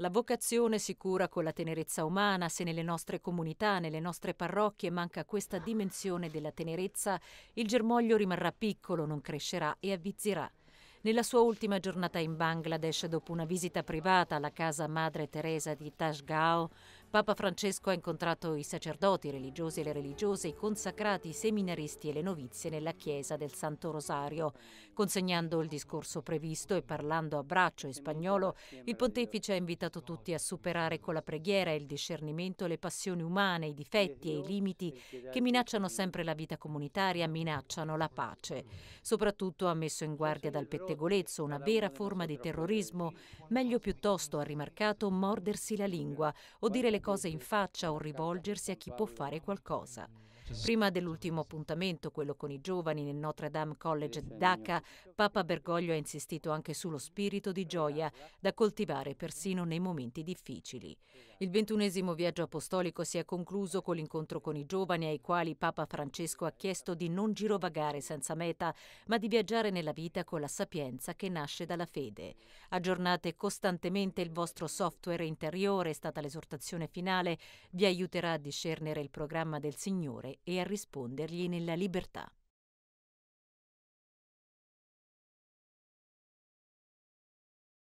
La vocazione si cura con la tenerezza umana se nelle nostre comunità, nelle nostre parrocchie manca questa dimensione della tenerezza, il germoglio rimarrà piccolo, non crescerà e avvizzirà. Nella sua ultima giornata in Bangladesh, dopo una visita privata alla casa madre Teresa di Tashgao, Papa Francesco ha incontrato i sacerdoti, i religiosi e le religiose, i consacrati, i seminaristi e le novizie nella chiesa del Santo Rosario. Consegnando il discorso previsto e parlando a braccio in spagnolo, il pontefice ha invitato tutti a superare con la preghiera e il discernimento le passioni umane, i difetti e i limiti che minacciano sempre la vita comunitaria, minacciano la pace. Soprattutto ha messo in guardia dal pettegolezzo, una vera forma di terrorismo. Meglio piuttosto, ha rimarcato, mordersi la lingua o dire le le cose in faccia o rivolgersi a chi può fare qualcosa. Prima dell'ultimo appuntamento, quello con i giovani nel Notre Dame College di Dhaka, Papa Bergoglio ha insistito anche sullo spirito di gioia da coltivare persino nei momenti difficili. Il ventunesimo viaggio apostolico si è concluso con l'incontro con i giovani ai quali Papa Francesco ha chiesto di non girovagare senza meta, ma di viaggiare nella vita con la sapienza che nasce dalla fede. Aggiornate costantemente il vostro software interiore, è stata l'esortazione finale, vi aiuterà a discernere il programma del Signore e a rispondergli nella libertà.